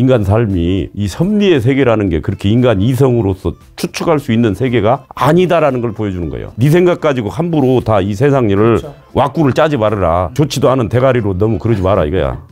인간 삶이 이 섭리의 세계라는 게 그렇게 인간 이성으로서 추측할 수 있는 세계가 아니다라는 걸 보여주는 거예요. 네 생각 가지고 함부로 다 이 세상 일을 그렇죠. 왁구를 짜지 말아라. 좋지도 않은 대가리로 너무 그러지 마라 이거야.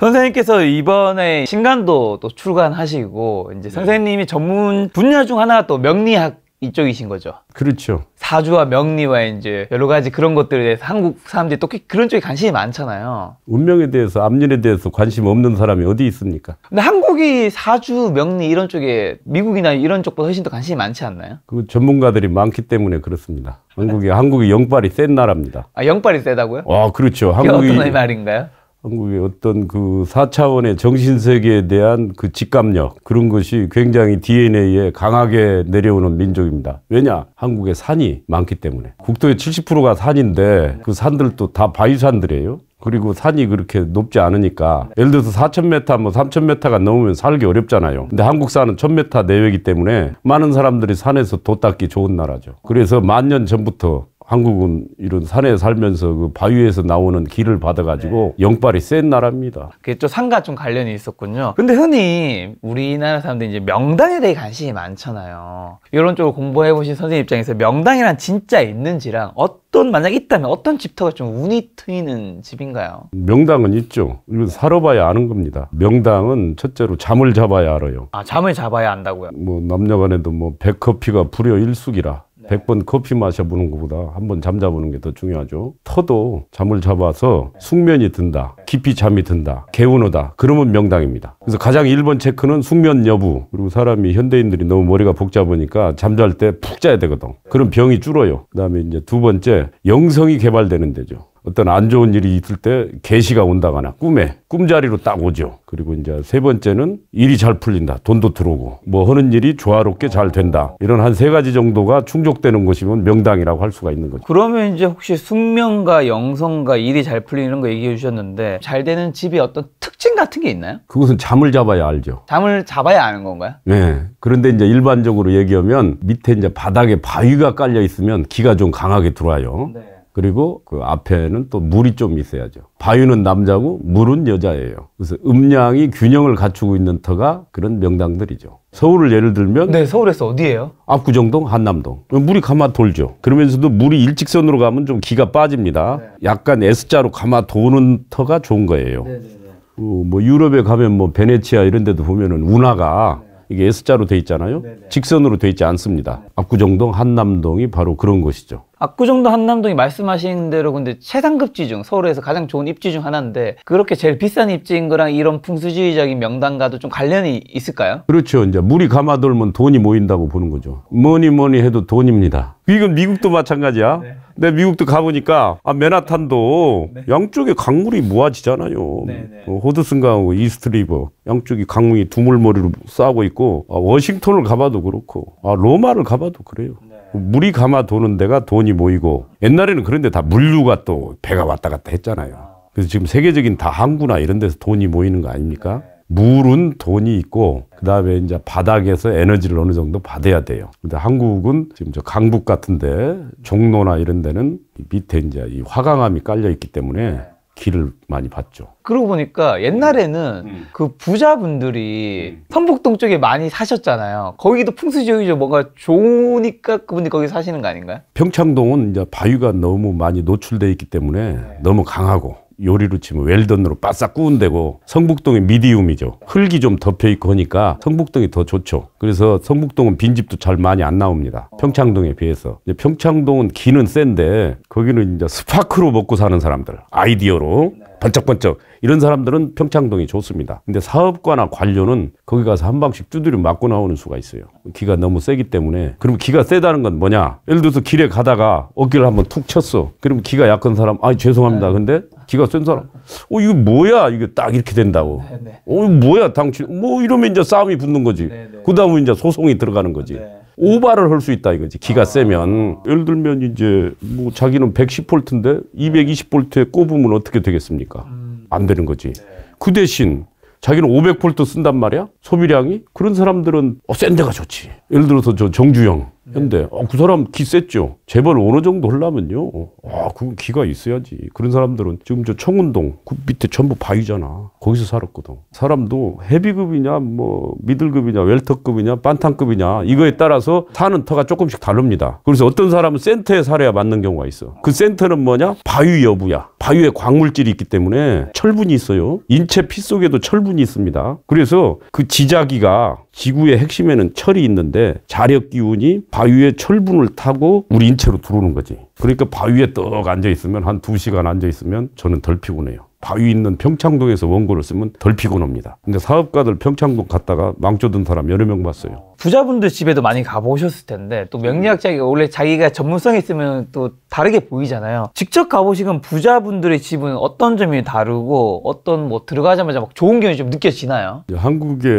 선생님께서 이번에 신간도 또 출간하시고 이제 선생님이 전문 분야 중 하나가 또 명리학 이쪽이신 거죠. 그렇죠. 사주와 명리와 이제 여러 가지 그런 것들에 대해서 한국 사람들이 또 그런 쪽에 관심이 많잖아요. 운명에 대해서 암년에 대해서 관심 없는 사람이 어디 있습니까? 근데 한국이 사주, 명리 이런 쪽에 미국이나 이런 쪽보다 훨씬 더 관심이 많지 않나요? 그 전문가들이 많기 때문에 그렇습니다. 한국이 한국이 영빨이 센 나라입니다. 아 영빨이 세다고요? 아 그렇죠. 한국이 어떤 말인가요? 한국의 어떤 그 4차원의 정신세계에 대한 그 직감력, 그런 것이 굉장히 DNA에 강하게 내려오는 민족입니다. 왜냐? 한국에 산이 많기 때문에. 국토의 70%가 산인데 그 산들도 다 바위산들이에요. 그리고 산이 그렇게 높지 않으니까 예를 들어서 4,000m 뭐 3,000m가 넘으면 살기 어렵잖아요. 근데 한국 산은 1,000m 내외이기 때문에 많은 사람들이 산에서 도 닦기 좋은 나라죠. 그래서 만 년 전부터 한국은 이런 산에 살면서 그 바위에서 나오는 길을 받아가지고 네. 영빨이 센 나라입니다. 그게 좀 산과 좀 관련이 있었군요. 근데 흔히 우리나라 사람들이 이제 명당에 대해 관심이 많잖아요. 이런 쪽을 공부해보신 선생님 입장에서 명당이란 진짜 있는지랑 어떤, 만약 있다면 어떤 집터가 좀 운이 트이는 집인가요? 명당은 있죠. 이건 살아봐야 아는 겁니다. 명당은 첫째로 잠을 잡아야 알아요. 아, 잠을 잡아야 안다고요? 뭐 남녀간에도 뭐 백커피가 불여 일숙이라 네. 백번 커피 마셔보는 것보다 한 번 잠자보는 게 더 중요하죠. 터도 잠을 잡아서 네. 숙면이 든다. 네. 깊이 잠이 든다. 개운하다. 그러면 명당입니다. 그래서 가장 1번 체크는 숙면 여부. 그리고 사람이 현대인들이 너무 머리가 복잡하니까 잠잘 때 푹 자야 되거든. 그럼 병이 줄어요. 그다음에 이제 두 번째 영성이 개발되는 데죠. 어떤 안 좋은 일이 있을 때계시가 온다거나 꿈에 꿈자리로 딱 오죠. 그리고 이제 세 번째는 일이 잘 풀린다. 돈도 들어오고 뭐 하는 일이 조화롭게 잘 된다. 이런 한 세 가지 정도가 충족되는 것이면 명당이라고 할 수가 있는 거죠. 그러면 이제 혹시 숙명과 영성과 일이 잘 풀리는 거 얘기해 주셨는데 잘 되는 집이 어떤 특징 같은 게 있나요? 그것은 잠을 잡아야 알죠. 잠을 잡아야 아는 건가요? 네. 그런데 이제 일반적으로 얘기하면 밑에 이제 바닥에 바위가 깔려 있으면 기가 좀 강하게 들어와요. 네. 그리고 그 앞에는 또 물이 좀 있어야죠. 바위는 남자고 물은 여자예요. 그래서 음양이 균형을 갖추고 있는 터가 그런 명당들이죠. 서울을 예를 들면 네, 서울에서 어디예요? 압구정동, 한남동. 물이 가마 돌죠. 그러면서도 물이 일직선으로 가면 좀 기가 빠집니다. 네. 약간 S자로 가마 도는 터가 좋은 거예요. 네, 네, 네. 어, 뭐 유럽에 가면 뭐 베네치아 이런 데도 보면은 운하가 네. 이게 S자로 돼 있잖아요. 네, 직선으로 돼 있지 않습니다. 압구정동, 한남동이 바로 그런 것이죠 압구정도 한남동이 말씀하신 대로 근데 최상급 지중 서울에서 가장 좋은 입지 중 하나인데 그렇게 제일 비싼 입지인 거랑 이런 풍수지리적인 명당과도 좀 관련이 있을까요? 그렇죠. 이제 물이 감아돌면 돈이 모인다고 보는 거죠. 뭐니 뭐니 해도 돈입니다. 이건 미국도 마찬가지야. 네. 근데 미국도 가보니까 아, 맨하탄도 네. 양쪽에 강물이 모아지잖아요. 네, 네. 그 호드슨 강하고 이스트 리버 양쪽이 강물이 두물머리로 싸고 있고 아, 워싱턴을 가봐도 그렇고 아, 로마를 가봐도 그래요. 네. 물이 감아 도는 데가 돈이 모이고 옛날에는 그런데 다 물류가 또 배가 왔다 갔다 했잖아요. 그래서 지금 세계적인 다 항구나 이런 데서 돈이 모이는 거 아닙니까? 물은 돈이 있고 그다음에 이제 바닥에서 에너지를 어느 정도 받아야 돼요. 근데 한국은 지금 저 강북 같은데 종로나 이런 데는 밑에 이제 이 화강암이 깔려 있기 때문에 길을 많이 봤죠. 그러고 보니까 옛날에는 음. 음. 그 부자분들이 음. 선북동 쪽에 많이 사셨잖아요. 거기도 풍수지역이죠. 뭔가 좋으니까 그분들이 거기 사시는 거 아닌가요? 평창동은 이제 바위가 너무 많이 노출돼 있기 때문에 네. 너무 강하고 요리로 치면 웰던으로 바싹 구운 대고 성북동이 미디움이죠. 흙이 좀 덮여 있고 하니까 성북동이 더 좋죠. 그래서 성북동은 빈집도 잘 많이 안 나옵니다. 평창동에 비해서. 평창동은 기는 센데 거기는 이제 스파크로 먹고 사는 사람들 아이디어로 번쩍번쩍 이런 사람들은 평창동이 좋습니다. 근데 사업가나 관료는 거기 가서 한 방씩 두드려 맞고 나오는 수가 있어요. 기가 너무 세기 때문에. 그럼 기가 세다는 건 뭐냐? 예를 들어서 길에 가다가 어깨를 한번 툭 쳤어. 그럼 기가 약한 사람, 아 죄송합니다. 근데 기가 센 사람. 어, 이거 뭐야? 이게 딱 이렇게 된다고. 네, 네. 어, 뭐야? 당신. 뭐 이러면 이제 싸움이 붙는 거지. 네, 네. 그 다음에 이제 소송이 들어가는 거지. 오바를 할 수 있다 이거지. 기가 아. 세면. 예를 들면 이제 뭐 자기는 110볼트인데 220볼트에 꼽으면 어떻게 되겠습니까? 음. 안 되는 거지. 그 대신 자기는 500볼트 쓴단 말이야? 소비량이? 그런 사람들은 어, 센 데가 좋지. 예를 들어서 저 정주영. 근데 어, 그 사람 기 셌죠. 재벌 어느 정도 흘라면요 아, 그건 기가 있어야지. 그런 사람들은 지금 저 청운동 그 밑에 전부 바위잖아. 거기서 살았거든. 사람도 헤비급이냐 뭐 미들급이냐 웰터급이냐 반탄급이냐 이거에 따라서 사는 터가 조금씩 다릅니다. 그래서 어떤 사람은 센터에 살아야 맞는 경우가 있어. 그 센터는 뭐냐? 바위 여부야. 바위에 광물질이 있기 때문에 철분이 있어요. 인체 피 속에도 철분이 있습니다. 그래서 그 지자기가 지구의 핵심에는 철이 있는데 자력 기운이 바위에 철분을 타고 우리 인체로 들어오는 거지. 그러니까 바위에 떡 앉아 있으면 한 두시간 앉아 있으면 저는 덜 피곤해요. 바위 있는 평창동에서 원고를 쓰면 덜 피곤합니다. 근데 사업가들 평창동 갔다가 망조든 사람 여러 명 봤어요. 부자분들 집에도 많이 가보셨을 텐데 또 명리학자가 원래 자기가 전문성이 있으면 또 다르게 보이잖아요. 직접 가보시면 부자분들의 집은 어떤 점이 다르고 어떤 뭐 들어가자마자 막 좋은 기운이 좀 느껴지나요? 한국의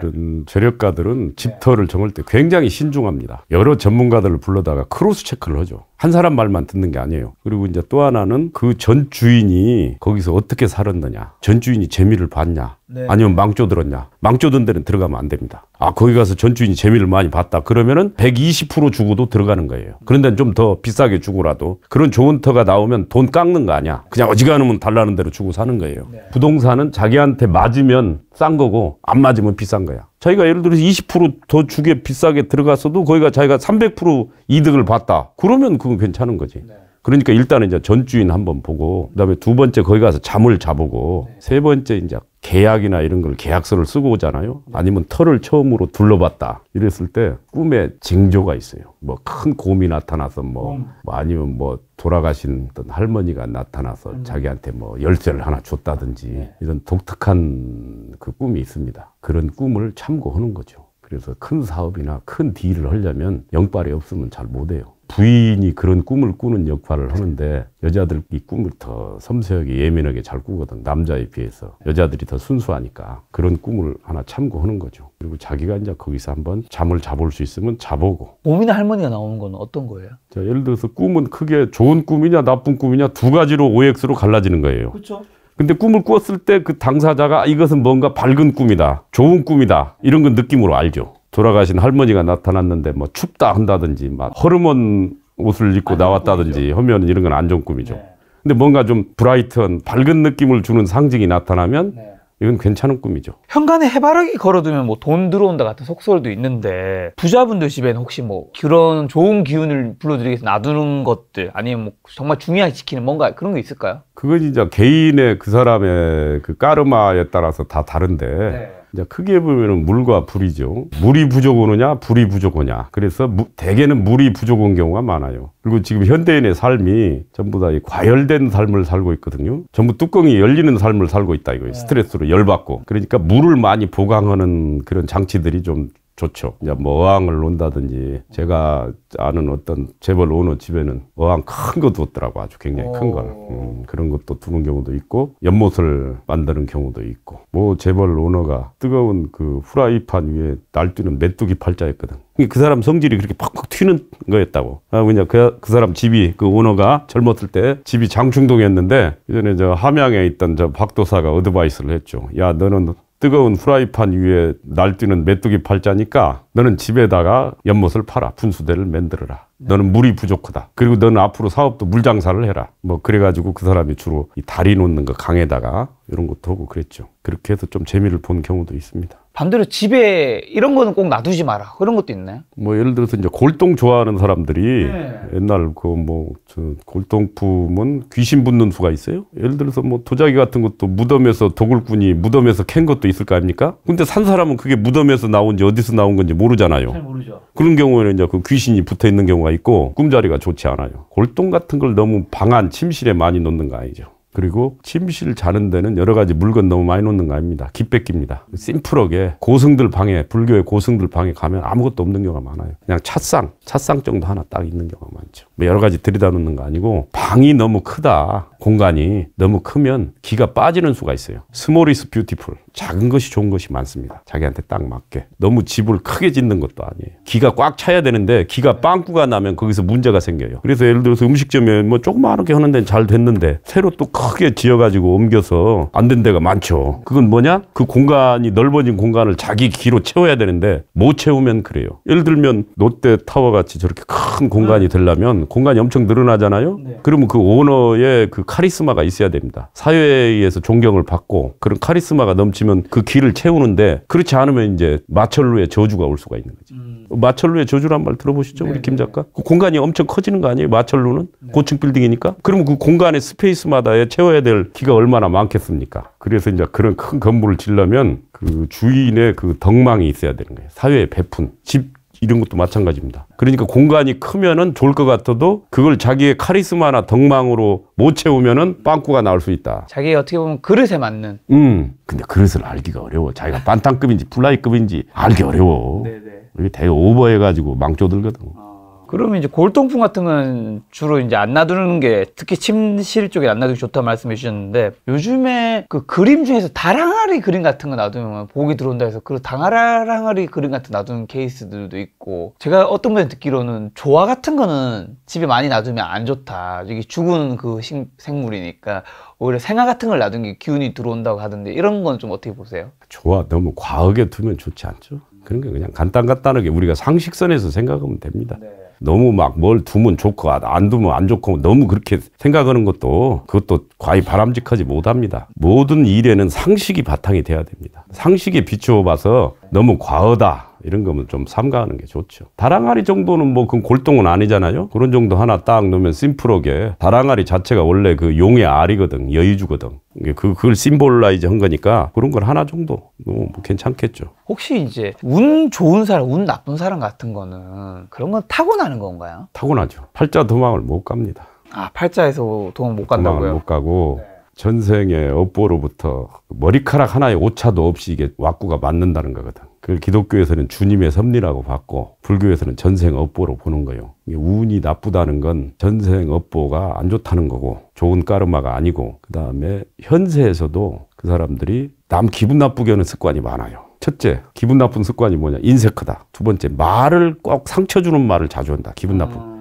이런 재력가들은 집터를 정할 때 굉장히 신중합니다. 여러 전문가들을 불러다가 크로스 체크를 하죠. 한 사람 말만 듣는 게 아니에요. 그리고 이제 또 하나는 그 전 주인이 거기서 어떻게 살았느냐 전주인이 재미를 봤냐 네. 아니면 망조들었냐 망조든 데는 들어가면 안 됩니다 아 거기 가서 전주인이 재미를 많이 봤다 그러면은 120% 주고도 들어가는 거예요 그런데 좀 더 비싸게 주고라도 그런 좋은 터가 나오면 돈 깎는 거 아니야 그냥 어지간하면 달라는 대로 주고 사는 거예요 네. 부동산은 자기한테 맞으면 싼 거고 안 맞으면 비싼 거야 자기가 예를 들어서 20%더 주게 비싸게 들어갔어도 거기가 자기가 300% 이득을 봤다 그러면 그건 괜찮은 거지 네. 그러니까 일단은 이제 전주인 한번 보고 그다음에 두 번째 거기 가서 잠을 자보고 네. 세 번째 이제 계약이나 이런 걸 계약서를 쓰고 오잖아요. 아니면 털을 처음으로 둘러봤다. 이랬을 때 꿈에 징조가 있어요. 뭐 큰 곰이 나타나서 뭐, 뭐 아니면 뭐 돌아가신 어떤 할머니가 나타나서 음. 자기한테 뭐 열쇠를 하나 줬다든지 네. 이런 독특한 그 꿈이 있습니다. 그런 꿈을 참고하는 거죠. 그래서 큰 사업이나 큰 딜을 하려면 영빨이 없으면 잘 못해요. 부인이 그런 꿈을 꾸는 역할을 하는데 여자들이 꿈을 더 섬세하게 예민하게 잘 꾸거든 남자에 비해서 여자들이 더 순수하니까 그런 꿈을 하나 참고하는 거죠 그리고 자기가 이제 거기서 한번 잠을 자 볼 수 있으면 자보고 오미나 할머니가 나오는 건 어떤 거예요? 자, 예를 들어서 꿈은 크게 좋은 꿈이냐 나쁜 꿈이냐 두 가지로 OX로 갈라지는 거예요 그렇죠 근데 꿈을 꾸었을 때 그 당사자가 아, 이것은 뭔가 밝은 꿈이다 좋은 꿈이다 이런 건 느낌으로 알죠 돌아가신 할머니가 나타났는데 뭐 춥다 한다든지 막 호르몬 옷을 입고 아, 나왔다든지 그렇죠. 하면 이런 건 안 좋은 꿈이죠. 네. 근데 뭔가 좀 브라이트한 밝은 느낌을 주는 상징이 나타나면 네. 이건 괜찮은 꿈이죠. 현관에 해바라기 걸어두면 뭐 돈 들어온다 같은 속설도 있는데 부자분들 집에는 혹시 뭐 그런 좋은 기운을 불러들이기 위해서 놔두는 것들 아니면 뭐 정말 중요하게 지키는 뭔가 그런 게 있을까요? 그건 이제 개인의 그 사람의 그 까르마에 따라서 다 다른데 네. 이제 크게 보면 물과 불이죠. 물이 부족하느냐, 불이 부족하냐. 그래서 무, 대개는 물이 부족한 경우가 많아요. 그리고 지금 현대인의 삶이 전부 다 과열된 삶을 살고 있거든요. 전부 뚜껑이 열리는 삶을 살고 있다 이거예요. 네. 스트레스로 열받고. 그러니까 물을 많이 보강하는 그런 장치들이 좀 좋죠. 이제 뭐 어항을 논다든지 제가 아는 어떤 재벌 오너 집에는 어항 큰거 두었더라고 아주 굉장히 큰 거는 음, 그런 것도 두는 경우도 있고 연못을 만드는 경우도 있고 뭐 재벌 오너가 뜨거운 그 후라이판 위에 날뛰는 메뚜기 팔자였거든. 그 사람 성질이 그렇게 팍팍 튀는 거였다고. 아, 그냥 그, 그 사람 집이, 그 오너가 젊었을 때 집이 장충동이었는데, 이전에저 함양에 있던 저 박도사가 어드바이스를 했죠. 야, 너는 뜨거운 프라이판 위에 날뛰는 메뚜기 팔자니까 너는 집에다가 연못을 팔아 분수대를 만들어라 네. 너는 물이 부족하다 그리고 너는 앞으로 사업도 물 장사를 해라 뭐 그래가지고 그 사람이 주로 이 다리 놓는 거 강에다가 이런 것도 하고 그랬죠 그렇게 해서 좀 재미를 본 경우도 있습니다 반대로 집에 이런 거는 꼭 놔두지 마라. 그런 것도 있나요? 뭐 예를 들어서 이제 골동 좋아하는 사람들이 네. 옛날 그 뭐 저 골동품은 귀신 붙는 수가 있어요. 예를 들어서 뭐 도자기 같은 것도 무덤에서 도굴꾼이 무덤에서 캔 것도 있을 거 아닙니까? 근데 산 사람은 그게 무덤에서 나온지 어디서 나온 건지 모르잖아요. 잘 모르죠. 그런 경우에는 이제 그 귀신이 붙어 있는 경우가 있고 꿈자리가 좋지 않아요. 골동 같은 걸 너무 방 안 침실에 많이 놓는 거 아니죠. 그리고 침실 자는 데는 여러 가지 물건 너무 많이 놓는 거 아닙니다. 기백깁니다 심플하게 고승들 방에 불교의 고승들 방에 가면 아무것도 없는 경우가 많아요. 그냥 찻상, 찻상 정도 하나 딱 있는 경우가 많죠. 뭐 여러 가지 들이다 놓는 거 아니고 방이 너무 크다. 공간이 너무 크면 기가 빠지는 수가 있어요. 스몰 이스 뷰티풀. 작은 것이 좋은 것이 많습니다. 자기한테 딱 맞게. 너무 집을 크게 짓는 것도 아니에요. 기가 꽉 차야 되는데 기가 네. 빵꾸가 나면 거기서 문제가 생겨요. 그래서 예를 들어서 음식점에 뭐 조그맣게 하는 데는 잘 됐는데 새로 또 크게 지어가지고 옮겨서 안 된 데가 많죠. 그건 뭐냐? 그 공간이 넓어진 공간을 자기 기로 채워야 되는데 못 채우면 그래요. 예를 들면 롯데 타워 같이 저렇게 큰 공간이 네. 되려면 공간이 엄청 늘어나잖아요. 네. 그러면 그 오너의 그 카리스마가 있어야 됩니다. 사회에 의해서 존경을 받고 그런 카리스마가 넘치 있으면 그 길을 채우는데 그렇지 않으면 이제 마철루의 저주가 올 수가 있는 거지. 음. 마철루의 저주란 말 들어보시죠, 네, 우리 김 네. 작가. 그 공간이 엄청 커지는 거 아니에요? 마철루는 네. 고층 빌딩이니까. 그러면 그 공간의 스페이스마다에 채워야 될 기가 얼마나 많겠습니까? 그래서 이제 그런 큰 건물을 지려면 그 주인의 그 덕망이 있어야 되는 거예요. 사회의 베푼 집 이런 것도 마찬가지입니다. 그러니까 공간이 크면은 좋을 것 같아도 그걸 자기의 카리스마나 덕망으로 못 채우면은 빵꾸가 나올 수 있다. 자기 가 어떻게 보면 그릇에 맞는. 음. 근데 그릇을 알기가 어려워. 자기가 빤탕급인지 플라이급인지 알기 어려워. 네네. 네. 이게 대오버해가지고 망조들거든. 아. 그러면 이제 골동품 같은 건 주로 이제 안 놔두는 게 특히 침실 쪽에 안 놔두기 좋다 말씀해 주셨는데 요즘에 그 그림 중에서 다랑아리 그림 같은 거 놔두면 보기 들어온다 해서 그 다랑아리 그림 같은 거 놔두는 케이스들도 있고 제가 어떤 분이 듣기로는 조화 같은 거는 집에 많이 놔두면 안 좋다 이게 죽은 그 생물이니까 오히려 생화 같은 걸 놔둔 게 기운이 들어온다고 하던데 이런 건 좀 어떻게 보세요? 조화 너무 과하게 두면 좋지 않죠. 그런 게 그냥 간단간단하게 우리가 상식선에서 생각하면 됩니다. 네. 너무 막 뭘 두면 좋고 아, 안 두면 안 좋고 너무 그렇게 생각하는 것도 그것도 과히 바람직하지 못합니다. 모든 일에는 상식이 바탕이 돼야 됩니다. 상식에 비추어 봐서 너무 과하다. 이런 거면 좀 삼가하는 게 좋죠. 다랑아리 정도는 뭐그 골동은 아니잖아요. 그런 정도 하나 딱 넣으면 심플하게 다랑아리 자체가 원래 그 용의 알이거든, 여의주거든. 그, 그걸 심볼라이즈 한 거니까 그런 걸 하나 정도 뭐 괜찮겠죠. 혹시 이제 운 좋은 사람, 운 나쁜 사람 같은 거는 그런 건 타고나는 건가요? 타고나죠. 팔자 도망을 못 갑니다. 아 팔자에서 도망 못 간다고요? 도망을 못 가고. 네. 전생에 업보로부터 머리카락 하나의 오차도 없이 이게 왁구가 맞는다는 거거든. 그 기독교에서는 주님의 섭리라고 봤고 불교에서는 전생업보로 보는 거예요. 운이 나쁘다는 건 전생업보가 안 좋다는 거고 좋은 까르마가 아니고 그 다음에 현세에서도 그 사람들이 남 기분 나쁘게 하는 습관이 많아요. 첫째, 기분 나쁜 습관이 뭐냐? 인색하다. 두 번째, 말을 꼭 상처 주는 말을 자주 한다. 기분 나쁜. 음.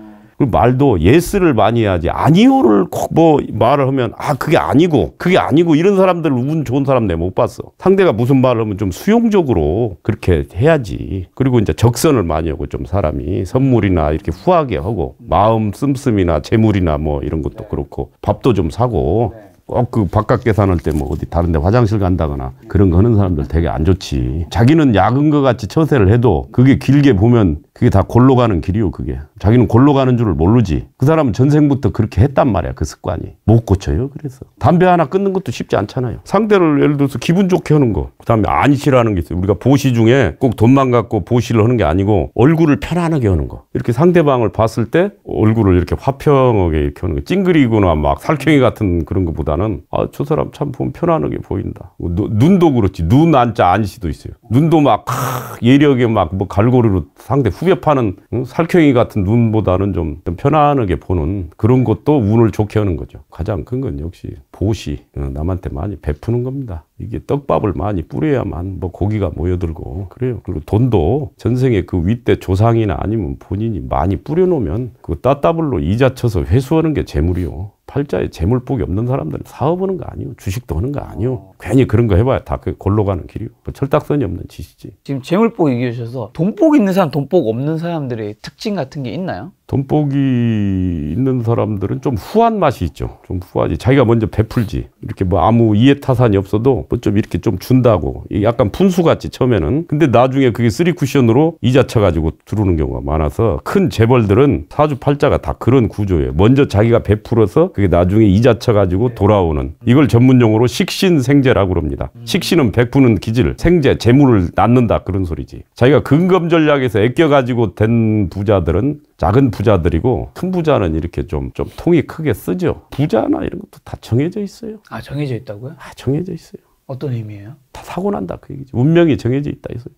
말도 예스를 많이 해야지 아니오를 뭐 말을 하면 아 그게 아니고 그게 아니고 이런 사람들 운 좋은 사람 내 못 봤어 상대가 무슨 말을 하면 좀 수용적으로 그렇게 해야지 그리고 이제 적선을 많이 하고 좀 사람이 선물이나 이렇게 후하게 하고 마음 씀씀이나 재물이나 뭐 이런 것도 그렇고 밥도 좀 사고 꼭 그 바깥 계산할 때 뭐 어디 다른데 화장실 간다거나 그런 거 하는 사람들 되게 안 좋지. 자기는 약은 것 같이 처세를 해도 그게 길게 보면 그게 다 골로 가는 길이요, 그게. 자기는 골로 가는 줄을 모르지. 그 사람은 전생부터 그렇게 했단 말이야, 그 습관이. 못 고쳐요, 그래서. 담배 하나 끊는 것도 쉽지 않잖아요. 상대를 예를 들어서 기분 좋게 하는 거. 그 다음에 안시라는 게 있어요. 우리가 보시 중에 꼭 돈만 갖고 보시를 하는 게 아니고 얼굴을 편안하게 하는 거. 이렇게 상대방을 봤을 때 얼굴을 이렇게 화평하게 이렇게 하는 거. 찡그리거나 막 살쾡이 같은 그런 것보다는 아, 저 사람 참 보면 편안하게 보인다. 노, 뭐 눈도 그렇지. 눈 안자 안시도 있어요. 눈도 막예력에막 뭐 갈고리로 상대 후 후벼 파는 살쾡이 같은 눈보다는 좀, 편안하게 보는 그런 것도 운을 좋게 하는 거죠. 가장 큰 건 역시 보시 어, 남한테 많이 베푸는 겁니다. 이게 떡밥을 많이 뿌려야만 뭐 고기가 모여들고 그래요. 그리고 돈도 전생에 그 윗대 조상이나 아니면 본인이 많이 뿌려놓으면 그 따따블로 이자 쳐서 회수하는 게 재물이요. 팔자에 재물복이 없는 사람들은 사업하는 거 아니요. 주식도 하는 거 아니요. 어. 괜히 그런 거 해봐야 다그 골로 가는 길이요. 뭐 철딱선이 없는 짓이지. 지금 재물복 얘기해 주셔서 돈복 있는 사람, 돈복 없는 사람들의 특징 같은 게 있나요? 돈복이 있는 사람들은 좀 후한 맛이 있죠. 좀 후하지. 자기가 먼저 베풀지. 이렇게 뭐 아무 이해타산이 없어도 뭐 좀 이렇게 좀 준다고. 약간 분수같이 처음에는. 근데 나중에 그게 쓰리 쿠션으로 이자 쳐가지고 들어오는 경우가 많아서 큰 재벌들은 사주팔자가 다 그런 구조예요. 먼저 자기가 베풀어서 그게 나중에 이자 쳐가지고 네. 돌아오는. 이걸 전문용어로 식신생재라고 그럽니다. 음. 식신은 베푸는 기질, 생재, 재물을 낳는다 그런 소리지. 자기가 근검전략에서 애껴가지고 된 부자들은 작은 부자들이고 큰 부자는 이렇게 좀, 좀 통이 크게 쓰죠. 부자나 이런 것도 다 정해져 있어요. 아, 정해져 있다고요? 아, 정해져 있어요. 어떤 의미예요? 다 사고 난다 그 얘기죠. 운명이 정해져 있다 있어요.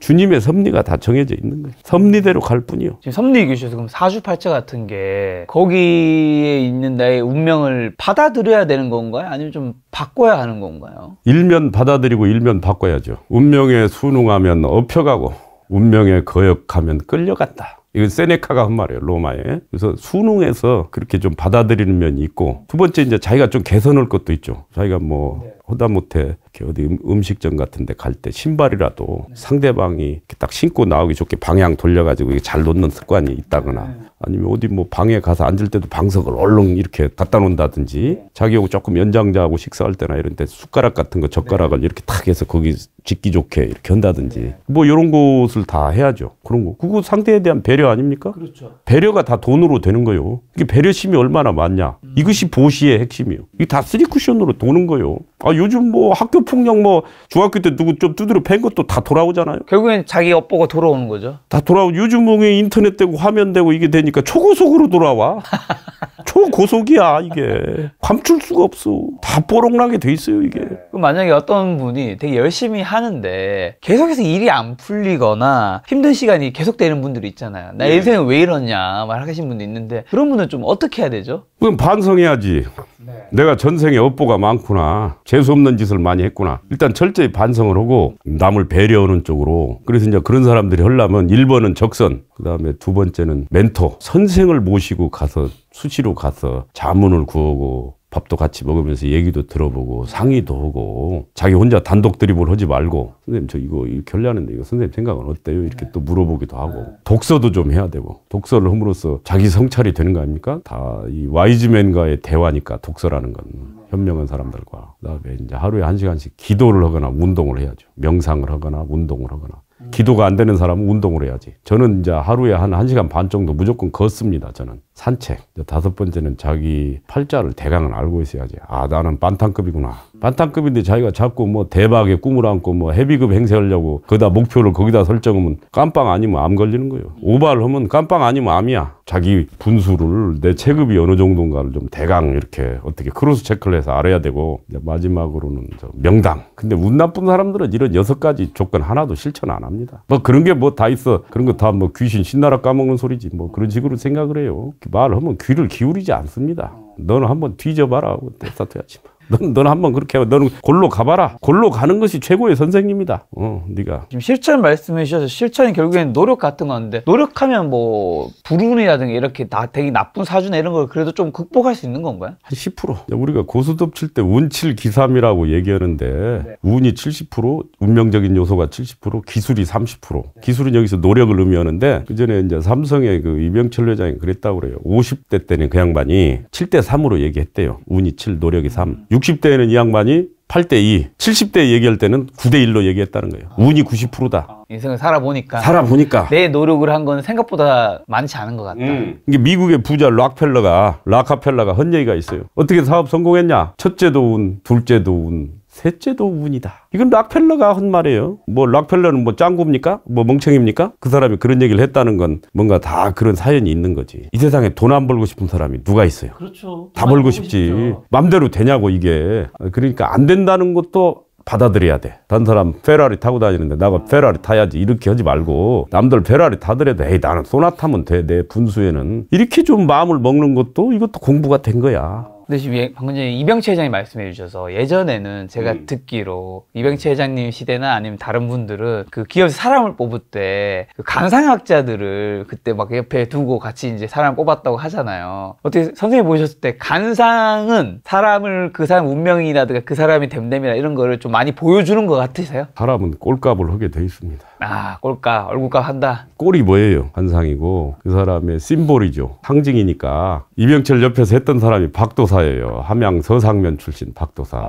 주님의 섭리가 다 정해져 있는 거예요. 섭리대로 갈 뿐이요. 지금 섭리 교실에서 그럼 사주팔자 같은 게 거기에 있는 나의 운명을 받아들여야 되는 건가요? 아니면 좀 바꿔야 하는 건가요? 일면 받아들이고 일면 바꿔야죠. 운명에 순응하면 업혀가고 운명에 거역하면 끌려간다. 이건 세네카가 한 말이에요. 로마에. 그래서 수능에서 그렇게 좀 받아들이는 면이 있고 두 번째 이제 자기가 좀 개선할 것도 있죠. 자기가 뭐 네. 허다못해 이렇게 어디 음, 음식점 같은 데 갈 때 신발이라도 네. 상대방이 이렇게 딱 신고 나오기 좋게 방향 돌려가지고 이게 잘 놓는 습관이 있다거나 네. 아니면 어디 뭐 방에 가서 앉을 때도 방석을 얼렁 이렇게 갖다 놓는다든지 네. 자기하고 조금 연장자하고 식사할 때나 이런 데 숟가락 같은 거 젓가락을 네. 이렇게 탁 해서 거기 짓기 좋게 이렇게 한다든지 네. 뭐 이런 것을 다 해야죠. 그런 거. 그거 상대에 대한 배려 아닙니까? 그렇죠. 배려가 다 돈으로 되는 거요. 이게 배려심이 얼마나 많냐. 음. 이것이 보시의 핵심이요. 이게 다 쓰리 쿠션으로 도는 거요. 아, 요즘 뭐 학교 폭력 뭐 중학교 때 누구 좀 두드려 팬 것도 다 돌아오잖아요. 결국엔 자기 업보가 돌아오는 거죠. 다 돌아오. 요즘 뭐 인터넷 되고 화면 되고 이게 되니까 초고속으로 돌아와. 초고속이야 이게. 감출 수가 없어. 다 뽀록나게 돼 있어요 이게. 그럼 만약에 어떤 분이 되게 열심히 하는데 계속해서 일이 안 풀리거나 힘든 시간이 계속되는 분들이 있잖아요. 나 네. 인생은 왜 이러냐 말하시는 분도 있는데 그런 분은 좀 어떻게 해야 되죠? 그럼 반성해야지. 네. 내가 전생에 업보가 많구나. 재수없는 짓을 많이 했구나. 일단 철저히 반성을 하고 남을 배려하는 쪽으로. 그래서 이제 그런 사람들이 하려면 1번은 적선. 그 다음에 두 번째는 멘토. 선생을 모시고 가서 수시로 가서 자문을 구하고 밥도 같이 먹으면서 얘기도 들어보고 상의도 하고 자기 혼자 단독 드립을 하지 말고 선생님 저 이거 이 결례하는데 이거 선생님 생각은 어때요? 이렇게 네. 또 물어보기도 하고 네. 독서도 좀 해야 되고 독서를 함으로써 자기 성찰이 되는 거 아닙니까? 다이 와이즈맨과의 대화니까 독서라는 건 현명한 사람들과 그다음에 이제 하루에 한 시간씩 기도를 하거나 운동을 해야죠 명상을 하거나 운동을 하거나 음. 기도가 안 되는 사람은 운동을 해야지 저는 이제 하루에 한 1시간 반 정도 무조건 걷습니다 저는 산책. 다섯 번째는 자기 팔자를 대강은 알고 있어야지. 아, 나는 반탄급이구나. 반탄급인데 자기가 자꾸 뭐 대박의 꿈을 안고 뭐 헤비급 행세하려고 거기다 목표를 거기다 설정하면 깜빵 아니면 암 걸리는 거예요. 오발 하면 깜빵 아니면 암이야. 자기 분수를 내 체급이 어느 정도인가를 좀 대강 이렇게 어떻게 크로스 체크를 해서 알아야 되고 마지막으로는 명당. 근데 운 나쁜 사람들은 이런 여섯 가지 조건 하나도 실천 안 합니다. 뭐 그런 게 뭐 다 있어. 그런 거 다 뭐 귀신 신나라 까먹는 소리지. 뭐 그런 식으로 생각을 해요. 말하면 귀를 기울이지 않습니다. 너는 한번 뒤져봐라 하고 내뱉어야지. 넌, 넌 한번 그렇게 해봐. 너는 골로 가봐라. 골로 가는 것이 최고의 선생님이다. 어, 네가. 지금 실천 말씀해 주셔서 실천이 결국엔 노력 같은 건데 노력하면 뭐 불운이라든가 이렇게 나, 되게 나쁜 사주나 이런 걸 그래도 좀 극복할 수 있는 건가요? 한 10%. 우리가 고수톱 칠때 운칠 기삼이라고 얘기하는데 네. 운이 70%, 운명적인 요소가 70%, 기술이 30%. 네. 기술은 여기서 노력을 의미하는데 그전에 이제 삼성의 그이명철 회장이 그랬다고 그래요. 50대 때는 그 양반이 7대 3으로 얘기했대요. 운이 7, 노력이 3. 60대에는 이 양반이 8대 2, 70대 얘기할 때는 9대 1로 얘기했다는 거예요. 아. 운이 90%다. 아. 인생을 살아보니까 살아보니까 내 노력을 한 건 생각보다 많지 않은 것 같다. 음. 이게 미국의 부자 락펠러가 락카펠러가 헌 얘기가 있어요. 어떻게 사업 성공했냐? 첫째도 운, 둘째도 운, 셋째도 운이다. 이건 락펠러가 한 말이에요. 뭐 락펠러는 뭐 짱구입니까? 뭐 멍청입니까? 그 사람이 그런 얘기를 했다는 건 뭔가 다 그런 사연이 있는 거지. 이 세상에 돈 안 벌고 싶은 사람이 누가 있어요? 그렇죠. 다 벌고 싶지. 싶죠. 맘대로 되냐고 이게. 그러니까 안 된다는 것도 받아들여야 돼. 다른 사람 페라리 타고 다니는데 나가 페라리 타야지 이렇게 하지 말고 남들 페라리 타더라도 에이 나는 소나 타면 돼. 내 분수에는 이렇게 좀 마음을 먹는 것도 이것도 공부가 된 거야. 근데 지금 예, 방금 전에 이병채 회장이 말씀해 주셔서 예전에는 제가 음. 듣기로 이병채 회장님 시대나 아니면 다른 분들은 그 기업에서 사람을 뽑을 때 그 간상학자들을 그때 막 옆에 두고 같이 이제 사람 을 뽑았다고 하잖아요. 어떻게 선생님 보셨을 때 간상은 사람을 그 사람 운명이라든가 그 사람이 됨됨이나 이런 거를 좀 많이 보여주는 것 같으세요? 사람은 꼴값을 하게 돼 있습니다. 아꼴까 얼굴값 한다 꼴이 뭐예요 환상이고그 사람의 심볼이죠 상징이니까 이병철 옆에서 했던 사람이 박도사예요 함양 서상면 출신 박도사 오.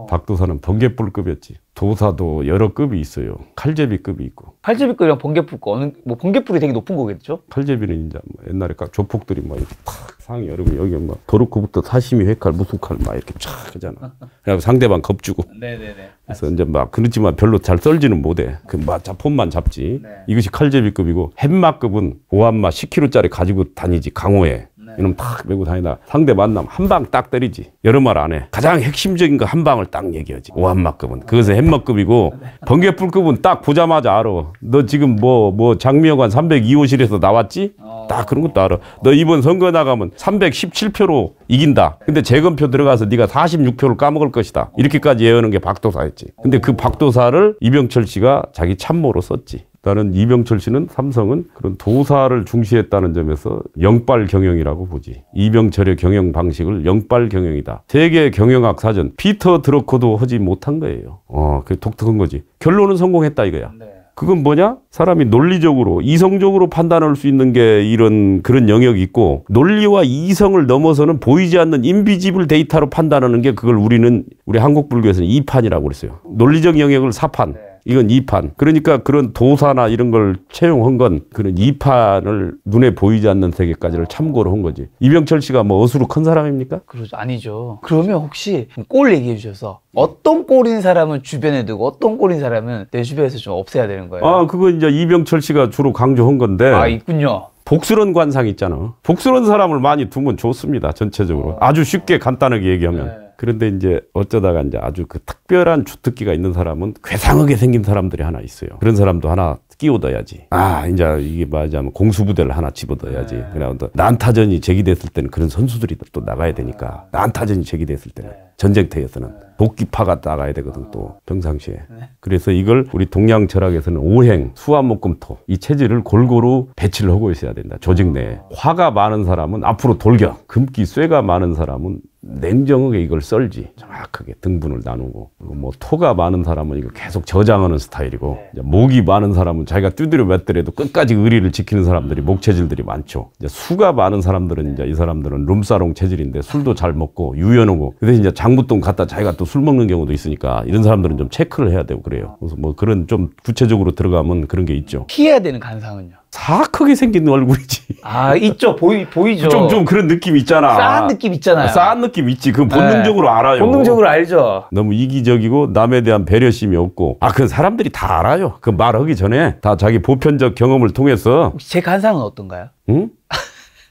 어. 박도사는 번개불급이었지 도사도 여러 급이 있어요 칼제비급이 있고 팔제비급 이랑 번개불 거 어느 뭐 번개불이 되게 높은 거겠죠? 팔제비는 이제 뭐 옛날에 까 조폭들이 막 뭐 이렇게 탁 상이 여러분 여기 막 뭐 도루코부터 사시미 회칼 무슨 칼막 이렇게 촥 하잖아. 아. 그래 상대방 겁주고. 네네네. 그래서 이제 막 그렇지만 별로 잘 썰지는 못해. 그막 자폰만 잡지. 네. 이것이 칼제비급이고 햄마급은 오한마 10kg짜리 가지고 다니지 강호에. 이놈 탁 메고 다니다. 상대 만남 한방 딱 때리지. 여러 말 안 해. 가장 핵심적인 거 한 방을 딱 얘기하지. 오한마급은. 그것은 햄마급이고 번개불급은 딱 보자마자 알아. 너 지금 뭐, 뭐 장미여관 302호실에서 나왔지? 딱 그런 것도 알아. 너 이번 선거 나가면 317표로 이긴다. 근데 재검표 들어가서 네가 46표를 까먹을 것이다. 이렇게까지 예언한 게 박도사였지. 근데 그 박도사를 이병철 씨가 자기 참모로 썼지. 일단은 이병철 씨는 삼성은 그런 도사를 중시했다는 점에서 영빨 경영이라고 보지. 이병철의 경영 방식을 영빨 경영이다. 세계 경영학 사전 피터 드러커도 하지 못한 거예요. 어, 그 독특한 거지. 결론은 성공했다 이거야. 네. 그건 뭐냐? 사람이 논리적으로 이성적으로 판단할 수 있는 게 이런 그런 영역이 있고 논리와 이성을 넘어서는 보이지 않는 인비지블 데이터로 판단하는 게 그걸 우리는 우리 한국 불교에서는 이판이라고 그랬어요. 논리적 영역을 사판 네. 이건 이판 그러니까 그런 도사나 이런 걸 채용한 건 그런 2판을 눈에 보이지 않는 세계까지를 참고로 한 거지. 이병철 씨가 뭐 어수룩 큰 사람입니까? 그러죠. 아니죠. 그러면 혹시 꼴 얘기해 주셔서 어떤 꼴인 사람은 주변에 두고 어떤 꼴인 사람은 내 주변에서 좀 없애야 되는 거예요. 아, 그건 이제 이병철 씨가 주로 강조한 건데. 아, 있군요. 복스런 관상 있잖아. 복스런 사람을 많이 두면 좋습니다. 전체적으로. 아. 아주 쉽게 간단하게 얘기하면. 네. 그런데 이제 어쩌다가 이제 아주 그 특별한 주특기가 있는 사람은 괴상하게 생긴 사람들이 하나 있어요. 그런 사람도 하나 끼워둬야지. 아, 이제 이게 말하자면 공수부대를 하나 집어넣어야지. 네. 그냥 또 난타전이 제기됐을 때는 그런 선수들이 또 나가야 되니까. 아. 난타전이 제기됐을 때는. 네. 전쟁터에서는. 네. 복끼파가 나가야 되거든 또 아. 평상시에 네. 그래서 이걸 우리 동양 철학에서는 오행 수화목금토 이 체질을 골고루 배치를 하고 있어야 된다 조직 내에 아. 화가 많은 사람은 앞으로 돌격 금기 쇠가 많은 사람은 냉정하게 이걸 썰지 정확하게 등분을 나누고 그리고 뭐 토가 많은 사람은 이거 계속 저장하는 스타일이고 네. 목이 많은 사람은 자기가 두드려 맸더라도 끝까지 의리를 지키는 사람들이 목체질들이 많죠 이제 수가 많은 사람들은 이제 이 사람들은 룸사롱 체질인데 술도 잘 먹고 유연하고 근데 그 이제 장부똥갖다 자기가 또 술 먹는 경우도 있으니까 이런 사람들은 좀 체크를 해야 되고 그래요 그래서 뭐 그런 좀 구체적으로 들어가면 그런 게 있죠 피해야 되는 간상은요 다 크게 생긴 얼굴이지. 아, 있죠. 보이, 보이죠. 좀, 좀 그런 느낌 있잖아. 싸한 느낌 있잖아 싸한 느낌 있지. 그 본능적으로 네. 알아요. 본능적으로 알죠. 너무 이기적이고 남에 대한 배려심이 없고. 아, 그 사람들이 다 알아요. 그 말하기 전에 다 자기 보편적 경험을 통해서. 제 간상은 어떤가요? 응?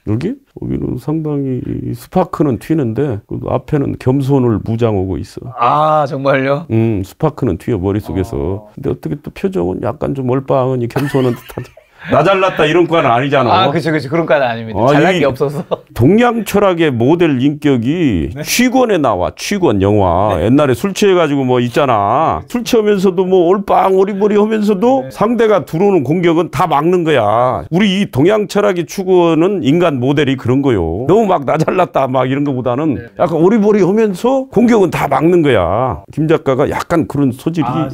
여기? 여기는 상당히 스파크는 튀는데 그 앞에는 겸손을 무장하고 있어. 아 정말요? 음 스파크는 튀어 머릿속에서. 어... 근데 어떻게 또 표정은 약간 좀 얼빵하니 겸손은 듯하지. 나 잘났다 이런 과는 아니잖아. 아, 그죠, 그죠. 그런 과는 아닙니다. 아 잘난 게 없어서. 동양 철학의 모델 인격이 네? 취권에 나와. 취권 영화. 네. 옛날에 술 취해가지고 뭐 있잖아. 네. 술 취하면서도 뭐 올빵 오리머리 하면서도 네. 상대가 들어오는 공격은 다 막는 거야. 우리 이 동양 철학이 추구하는 인간 모델이 그런 거요. 너무 막 나 잘났다 막 이런 거보다는 네. 약간 오리머리 하면서 공격은 다 막는 거야. 김 작가가 약간 그런 소질이 아,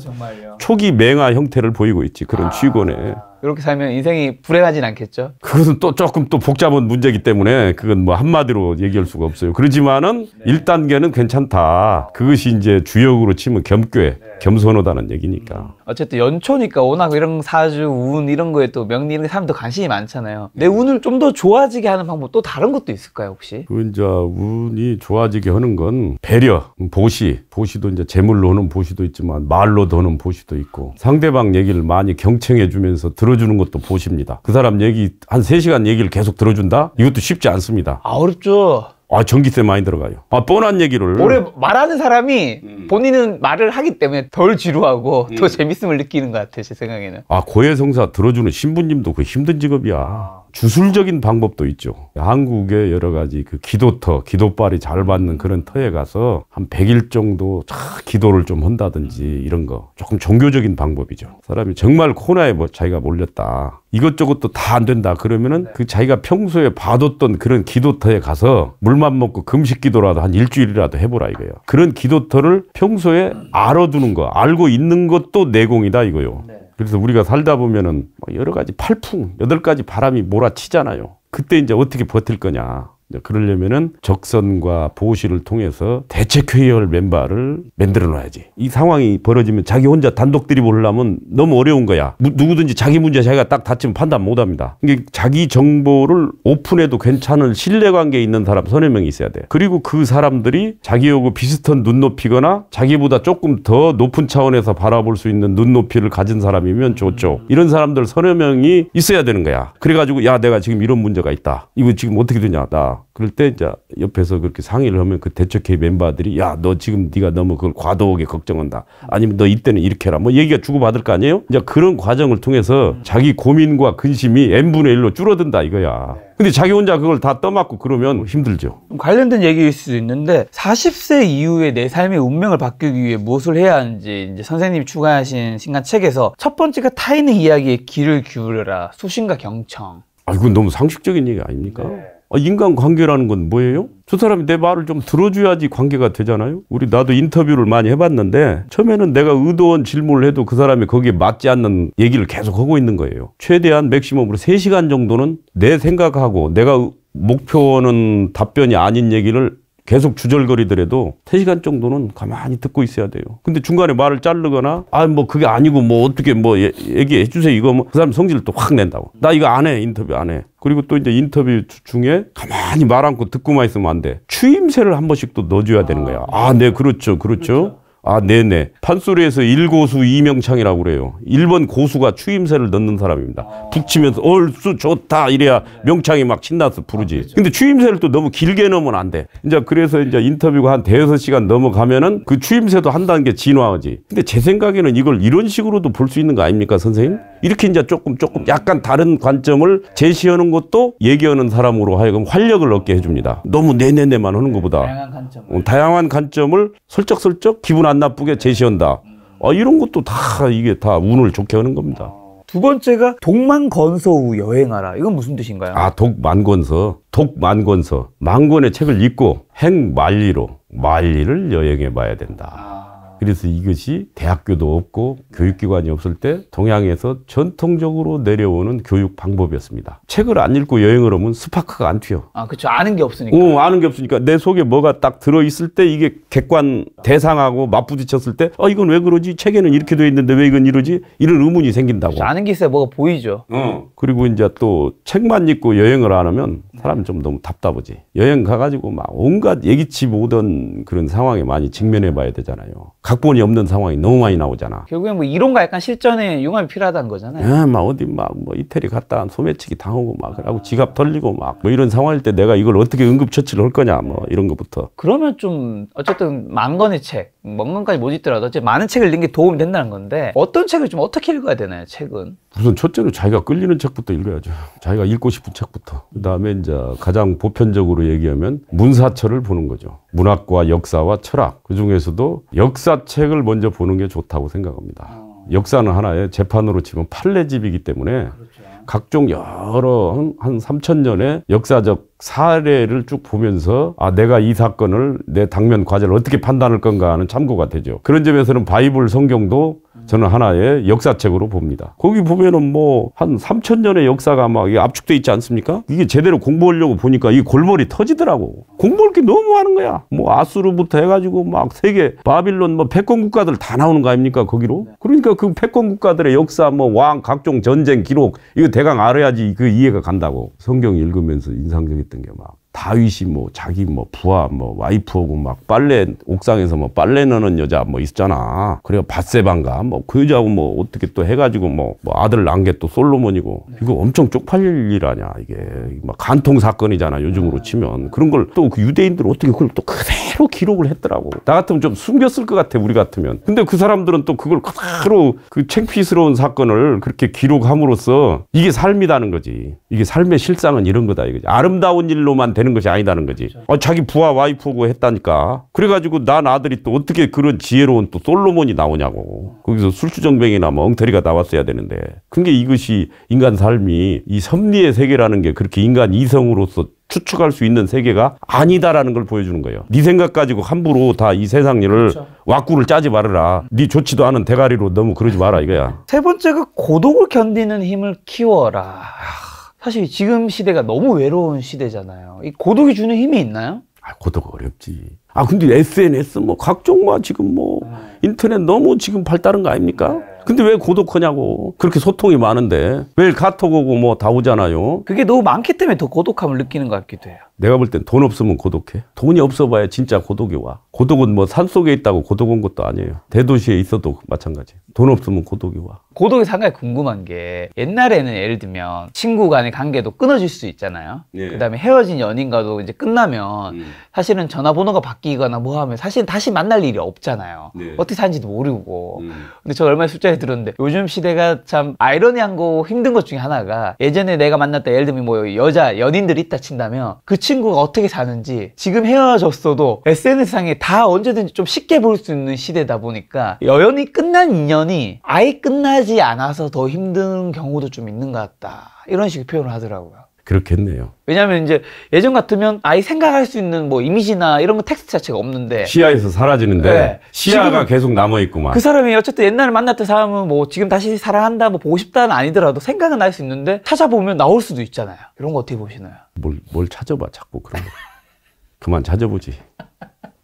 초기 맹아 형태를 보이고 있지 그런 아, 취곤에 이렇게 살면 인생이 불행하진 않겠죠? 그것은 또 조금 또 복잡한 문제이기 때문에 그건 뭐 한마디로 얘기할 수가 없어요 그러지만은 네. 1단계는 괜찮다 그것이 이제 주역으로 치면 겸괴 네. 겸손하다는 얘기니까 음. 어쨌든 연초니까 워낙 이런 사주 운 이런 거에 또 명리 이런 게 사람도 관심이 많잖아요. 내 네. 운을 좀 더 좋아지게 하는 방법 또 다른 것도 있을까요 혹시? 그 이제 운이 좋아지게 하는 건 배려, 보시, 보시도 이제 재물로 하는 보시도 있지만 말로 도는 보시도 있고 상대방 얘기를 많이 경청해주면서 들어주는 것도 보십니다. 그 사람 얘기 한 세 시간 얘기를 계속 들어준다? 이것도 쉽지 않습니다. 아 어렵죠. 아 전기세 많이 들어가요. 아 뻔한 얘기를. 올해 말하는 사람이 음. 본인은 말을 하기 때문에 덜 지루하고 음. 더 재밌음을 느끼는 것 같아요. 제 생각에는. 아 고해성사 들어주는 신부님도 그 힘든 직업이야. 아. 주술적인 방법도 있죠. 한국의 여러 가지 그 기도터, 기도빨이 잘 받는 그런 터에 가서 한 100일 정도 기도를 좀 한다든지 이런 거. 조금 종교적인 방법이죠. 사람이 정말 코나에 뭐 자기가 몰렸다. 이것저것도 다 안 된다. 그러면은 네. 그 자기가 평소에 봐뒀던 그런 기도터에 가서 물만 먹고 금식 기도라도 한 일주일이라도 해보라 이거예요. 그런 기도터를 평소에 알아두는 거, 알고 있는 것도 내공이다 이거요. 네. 그래서 우리가 살다 보면은 뭐 여러 가지 팔풍, 여덟 가지 바람이 몰아치잖아요. 그때 이제 어떻게 버틸 거냐. 그러려면은 적선과 보시를 통해서 대책회의를 멤버를 만들어 놔야지. 이 상황이 벌어지면 자기 혼자 단독 들이을 하려면 너무 어려운 거야. 누구든지 자기 문제 자기가 딱 다치면 판단 못 합니다. 이게 자기 정보를 오픈해도 괜찮은 신뢰관계 있는 사람 서너 명이 있어야 돼. 그리고 그 사람들이 자기하고 비슷한 눈높이거나 자기보다 조금 더 높은 차원에서 바라볼 수 있는 눈높이를 가진 사람이면 좋죠. 음. 이런 사람들 서너 명이 있어야 되는 거야. 그래가지고 야 내가 지금 이런 문제가 있다. 이거 지금 어떻게 되냐 나 그럴 때 이제 옆에서 그렇게 상의를 하면 그대책회 멤버들이 야 너 지금 네가 너무 그걸 과도하게 걱정한다. 아니면 너 이때는 이렇게 해라. 뭐 얘기가 주고받을 거 아니에요? 이제 그런 과정을 통해서 자기 고민과 근심이 n분의 1로 줄어든다 이거야. 네. 근데 자기 혼자 그걸 다 떠맡고 그러면 힘들죠. 관련된 얘기일 수도 있는데 40세 이후에 내 삶의 운명을 바꾸기 위해 무엇을 해야 하는지 이제 선생님이 추가하신 신간 책에서 첫 번째가 타인의 이야기에 귀를 기울여라. 수신과 경청. 아, 이건 너무 상식적인 얘기 아닙니까? 네. 어, 인간관계라는 건 뭐예요? 저 사람이 내 말을 좀 들어줘야지 관계가 되잖아요. 우리 나도 인터뷰를 많이 해봤는데 처음에는 내가 의도한 질문을 해도 그 사람이 거기에 맞지 않는 얘기를 계속 하고 있는 거예요. 최대한 맥시멈으로 3시간 정도는 내 생각하고 내가 목표는 답변이 아닌 얘기를 계속 주절거리더라도 3시간 정도는 가만히 듣고 있어야 돼요. 근데 중간에 말을 자르거나 아 뭐 그게 아니고 뭐 어떻게 뭐 얘기해 주세요. 이거 뭐 그 사람 성질을 또 확 낸다고. 나 이거 안 해. 인터뷰 안 해. 그리고 또 이제 인터뷰 중에 가만히 말 않고 듣고만 있으면 안 돼. 추임새를 한 번씩 또 넣어줘야 되는 거야. 아, 네, 그렇죠, 그렇죠. 그렇죠. 아, 네네. 판소리에서 1고수2명창이라고 그래요. 1번 고수가 추임새를 넣는 사람입니다. 아... 북치면서 얼쑤 어, 좋다 이래야 명창이 막 신나서 부르지. 아, 그렇죠. 근데 추임새를 또 너무 길게 넣으면 안 돼. 이제 그래서 이제 인터뷰가 한 대여섯 시간 넘어가면은 그 추임새도 한 단계 진화하지. 근데 제 생각에는 이걸 이런 식으로도 볼 수 있는 거 아닙니까, 선생님? 이렇게 이제 조금 조금 약간 다른 관점을 제시하는 것도 얘기하는 사람으로 하여금 활력을 얻게 해줍니다. 너무 내내내만 하는 것보다 다양한 관점을, 어, 다양한 관점을 설쩍슬쩍 기분 안 나쁘게 제시한다. 어, 이런 것도 다 이게 다 운을 좋게 하는 겁니다. 두 번째가 독만건서후 여행하라. 이건 무슨 뜻인가요? 아, 독만건서. 독만건서. 만권의 책을 읽고 행만리로 만리를 여행해 봐야 된다. 아. 그래서 이것이 대학교도 없고 교육기관이 없을 때 동양에서 전통적으로 내려오는 교육 방법이었습니다. 책을 안 읽고 여행을 하면 스파크가 안 튀어. 아, 그렇죠. 아는 게 없으니까. 어, 아는 게 없으니까 내 속에 뭐가 딱 들어 있을 때 이게 객관 대상하고 맞부딪혔을 때 어, 이건 왜 그러지? 책에는 이렇게 돼 있는데 왜 이건 이러지? 이런 의문이 생긴다고. 그렇죠. 아는 게 있어야 뭐가 보이죠. 어. 그리고 이제 또 책만 읽고 여행을 안 하면 사람 좀 너무 답답하지. 여행 가 가지고 막 온갖 예기치 못한 그런 상황에 많이 직면해 봐야 되잖아요. 각본이 없는 상황이 너무 많이 나오잖아. 결국엔 뭐 이론과 약간 실전에 융합이 필요하다는 거잖아요. 예, 막 어디 막 뭐 이태리 갔다 소매치기 당하고 막 그러고 아. 지갑 털리고 막 뭐 이런 상황일 때 내가 이걸 어떻게 응급처치를 할 거냐 뭐 이런 것부터. 그러면 좀 어쨌든 만 권의 책, 먼 권까지 못 읽더라도 어쨌 많은 책을 읽는 게 도움이 된다는 건데 어떤 책을 좀 어떻게 읽어야 되나요, 책은? 우선 첫째로 자기가 끌리는 책부터 읽어야죠. 자기가 읽고 싶은 책부터. 그다음에 이제 가장 보편적으로 얘기하면 문사철을 보는 거죠. 문학과 역사와 철학 그 중에서도 역사책을 먼저 보는 게 좋다고 생각합니다. 어. 역사는 하나의 재판으로 치면 판례집이기 때문에 그렇죠. 각종 여러 한, 한 3천 년의 역사적 사례를 쭉 보면서 아 내가 이 사건을 내 당면 과제를 어떻게 판단할 건가 하는 참고가 되죠. 그런 점에서는 바이블 성경도 저는 하나의 역사책으로 봅니다. 거기 보면은 뭐 한 3천 년의 역사가 막 압축돼 있지 않습니까? 이게 제대로 공부하려고 보니까 이 골머리 터지더라고. 공부할 게 너무 많은 거야. 뭐 아수르부터 해가지고 막 세계 바빌론 뭐 패권 국가들 다 나오는 거 아닙니까 거기로? 네. 그러니까 그 패권 국가들의 역사 뭐왕 각종 전쟁 기록 이거 대강 알아야지 그 이해가 간다고. 성경 읽으면서 인상적이었던 게막 다윗이 뭐 자기 뭐 부하 뭐 와이프하고 막 빨래 옥상에서 뭐 빨래 넣는 여자 뭐있잖아 그래가 바세반가 뭐그 여자하고 뭐 어떻게 또 해가지고 뭐, 뭐 아들 낳은 게또 솔로몬이고 네. 이거 엄청 쪽팔릴 일아냐 이게 막 간통 사건이잖아 요즘으로 아. 치면 그런 걸또그 유대인들은 어떻게 그걸 또 그대로 기록을 했더라고. 나 같으면 좀 숨겼을 것 같아 우리 같으면. 근데 그 사람들은 또 그걸 그대로 그 창피스러운 사건을 그렇게 기록함으로써 이게 삶이라는 거지. 이게 삶의 실상은 이런 거다 이거지. 아름다운 일로만 된 되는 것이 아니다는 거지. 아, 자기 부하 와이프하고 했다니까. 그래가지고 난 아들이 또 어떻게 그런 지혜로운 또 솔로몬이 나오냐고. 거기서 술주정뱅이나 뭐 엉터리가 나왔어야 되는데. 근데 이것이 인간 삶이 이 섭리의 세계라는 게 그렇게 인간 이성으로서 추측할 수 있는 세계가 아니다라는 걸 보여주는 거예요. 네 생각 가지고 함부로 다 이 세상 일을 그렇죠. 왁구를 짜지 말아라. 네 좋지도 않은 대가리로 너무 그러지 마라 이거야. 세 번째가 고독을 견디는 힘을 키워라. 사실 지금 시대가 너무 외로운 시대잖아요. 이 고독이 주는 힘이 있나요? 아, 고독 어렵지. 아 근데 SNS 뭐 각종 뭐 지금 뭐 아. 인터넷 너무 지금 발달한 거 아닙니까? 네. 근데 왜 고독하냐고 그렇게 소통이 많은데 매일 카톡 오고 뭐 다 오잖아요 그게 너무 많기 때문에 더 고독함을 느끼는 것 같기도 해요 내가 볼 땐 돈 없으면 고독해 돈이 없어봐야 진짜 고독이 와 고독은 뭐 산속에 있다고 고독한 것도 아니에요 대도시에 있어도 마찬가지 돈 없으면 고독이 와 고독이 상당히 궁금한 게 옛날에는 예를 들면 친구 간의 관계도 끊어질 수 있잖아요 네. 그다음에 헤어진 연인과도 이제 끝나면 음. 사실은 전화번호가 바뀌 바뀌거나 뭐 하면 사실 다시 만날 일이 없잖아요. 네. 어떻게 사는지도 모르고. 음. 근데 저 얼마 숫자에 들었는데 요즘 시대가 참 아이러니한 거 힘든 것 중에 하나가 예전에 내가 만났다 예를 들면 뭐 여자 연인들 있다 친다면 그 친구가 어떻게 사는지 지금 헤어졌어도 SNS상에 다 언제든지 좀 쉽게 볼 수 있는 시대다 보니까 여연이 끝난 인연이 아예 끝나지 않아서 더 힘든 경우도 좀 있는 것 같다. 이런 식의 표현을 하더라고요. 그렇겠네요. 왜냐하면 이제 예전 같으면 아예 생각할 수 있는 뭐 이미지나 이런 거 텍스트 자체가 없는데 시야에서 사라지는데 네. 시야가 계속 남아 있고만 그 사람이 어쨌든 옛날에 만났던 사람은 뭐 지금 다시 사랑한다 뭐 보고 싶다는 아니더라도 생각은 날 수 있는데 찾아보면 나올 수도 있잖아요. 이런 거 어떻게 보시나요? 뭘 뭘 찾아봐 자꾸 그런 거 그만 찾아보지.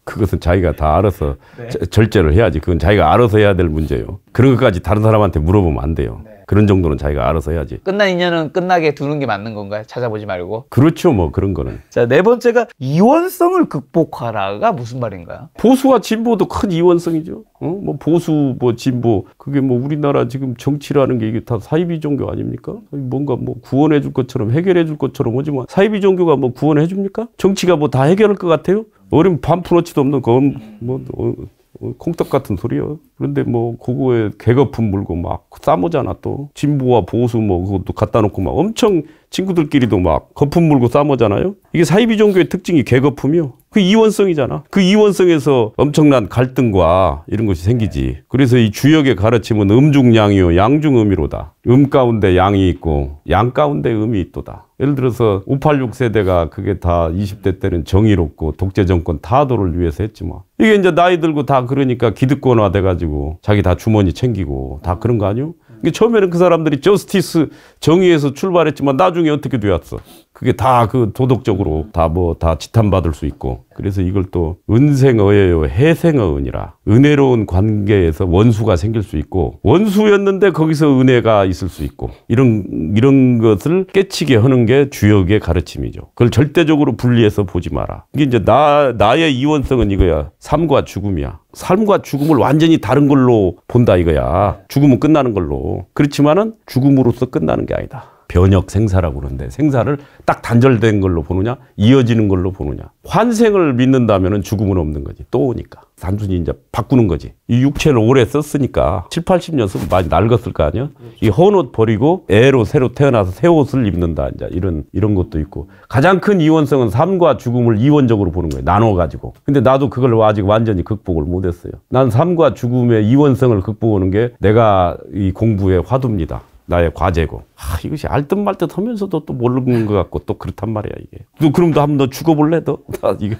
그것은 자기가 다 알아서 네. 절제를 해야지. 그건 자기가 알아서 해야 될 문제예요. 그런 것까지 다른 사람한테 물어보면 안 돼요. 네. 그런 정도는 자기가 알아서 해야지. 끝난 인연은 끝나게 두는 게 맞는 건가요? 찾아보지 말고. 그렇죠, 뭐 그런 거는. 자, 네 번째가 이원성을 극복하라가 무슨 말인가요? 보수와 진보도 큰 이원성이죠. 어? 뭐 보수, 뭐 진보, 그게 뭐 우리나라 지금 정치라는 게 이게 다 사이비 종교 아닙니까? 뭔가 뭐 구원해 줄 것처럼 해결해 줄 것처럼 오지만 뭐, 사이비 종교가 뭐 구원해 줍니까? 정치가 뭐 다 해결할 것 같아요? 어린 반푼어치도 없는 그 건뭐 어, 뭐 콩떡 같은 소리요. 그런데 뭐 그거에 개거품 물고 막 싸모잖아 또 진보와 보수 뭐 그것도 갖다 놓고 막 엄청 친구들끼리도 막 거품 물고 싸모잖아요. 이게 사이비 종교의 특징이 개거품이요. 그 이원성이잖아. 그 이원성에서 엄청난 갈등과 이런 것이 생기지. 그래서 이 주역의 가르침은 음중양이요 양중음이로다. 음 가운데 양이 있고 양 가운데 음이 있도다. 예를 들어서 586 세대가 그게 다 20대 때는 정의롭고 독재 정권 타도를 위해서 했지만 뭐. 이게 이제 나이 들고 다 그러니까 기득권화 돼가지고 자기 다 주머니 챙기고 다 그런 거 아니요? 처음에는 그 사람들이 저스티스 정의에서 출발했지만 나중에 어떻게 되었어? 그게 다 그 도덕적으로 다 뭐다 뭐 지탄받을 수 있고 그래서 이걸 또 은생어예요 해생어은이라 은혜로운 관계에서 원수가 생길 수 있고 원수였는데 거기서 은혜가 있을 수 있고 이런 이런 것을 깨치게 하는 게 주역의 가르침이죠. 그걸 절대적으로 분리해서 보지 마라. 이게 이제 나 나의 이원성은 이거야. 삶과 죽음이야. 삶과 죽음을 완전히 다른 걸로 본다 이거야. 죽음은 끝나는 걸로. 그렇지만은 죽음으로서 끝나는 게 아니다. 변역 생사라고 그러는데 생사를 딱 단절된 걸로 보느냐 이어지는 걸로 보느냐 환생을 믿는다면 죽음은 없는 거지 또 오니까 단순히 이제 바꾸는 거지 이 육체를 오래 썼으니까 7, 80년 쓰면 많이 낡았을 거 아니야 이 헌 옷 버리고 애로 새로 태어나서 새 옷을 입는다 이제 이런 이런 것도 있고 가장 큰 이원성은 삶과 죽음을 이원적으로 보는 거예요 나눠 가지고 근데 나도 그걸 아직 완전히 극복을 못 했어요 난 삶과 죽음의 이원성을 극복하는 게 내가 이 공부의 화두입니다 나의 과제고. 아, 이것이 알듯말듯 하면서도 또 모르는 것 같고 또 그렇단 말이야, 이게. 너 그럼 너 한번 더 죽어볼래, 너? 나 이거.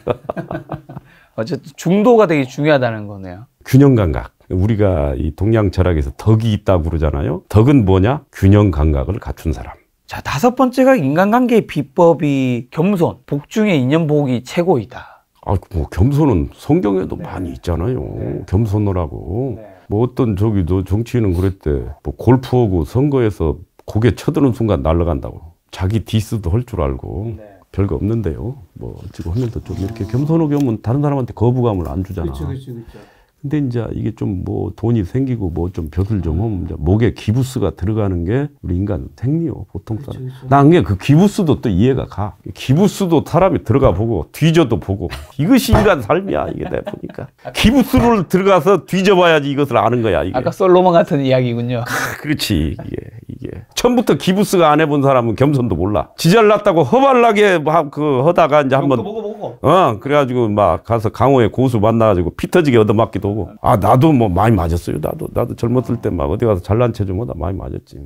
어쨌든 중도가 되게 중요하다는 거네요. 균형 감각. 우리가 이 동양 철학에서 덕이 있다고 그러잖아요. 덕은 뭐냐? 균형 감각을 갖춘 사람. 자, 다섯 번째가 인간관계의 비법이 겸손, 복중의 인연복이 최고이다. 아, 뭐 겸손은 성경에도 네. 많이 있잖아요. 네. 겸손을 하고. 네. 뭐 어떤 저기 너 정치인은 그랬대. 뭐 골프하고 선거에서 고개 쳐드는 순간 날아간다고. 자기 디스도 할 줄 알고. 네. 별거 없는데요. 뭐 어찌고 하면 또 좀 이렇게 겸손하게 오면 다른 사람한테 거부감을 안 주잖아. 그렇죠, 그렇죠, 그렇죠. 근데 이제 이게 좀 뭐 돈이 생기고 뭐 좀 벼슬 좀 하면 이제 목에 기부스가 들어가는 게 우리 인간 생리요 보통 사람. 난게그 그렇죠, 그렇죠. 기부스도 또 이해가 가. 기부스도 사람이 들어가 보고 뒤져도 보고 이것이 인간 삶이야 이게 내 보니까 아, 그 기부스를 아. 들어가서 뒤져봐야지 이것을 아는 거야 이게. 아까 솔로몬 같은 이야기군요. 그렇지 이게 이게 처음부터 기부스가 안 해본 사람은 겸손도 몰라. 지잘났다고 허발나게 막그 하다가 이제 한번 어 그래가지고 막 가서 강호의 고수 만나가지고 피 터지게 얻어맞기도 보고 아 나도 뭐 많이 맞았어요. 나도 나도 젊었을 때 막 어디 가서 잘난 체좀 하다 많이 맞았지.